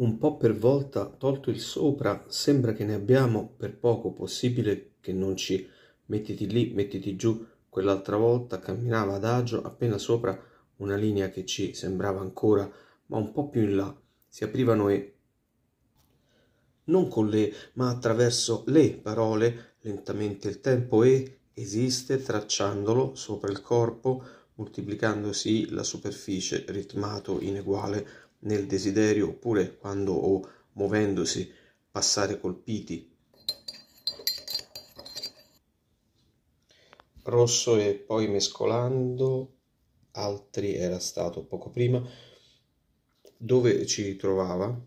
un po' per volta tolto il sopra, sembra che ne abbiamo per poco, possibile che non ci mettiti lì, mettiti giù. Quell'altra volta camminava adagio appena sopra una linea che ci sembrava ancora, ma un po' più in là, si aprivano e non con le, ma attraverso le parole, lentamente il tempo e esiste tracciandolo sopra il corpo moltiplicandosi la superficie ritmato in eguale nel desiderio oppure quando o muovendosi passare colpiti. Rosso e poi mescolando altri era stato poco prima dove ci trovava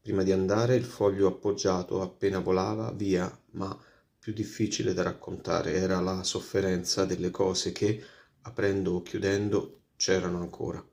prima di andare il foglio appoggiato appena volava via ma più difficile da raccontare era la sofferenza delle cose che aprendo o chiudendo c'erano ancora.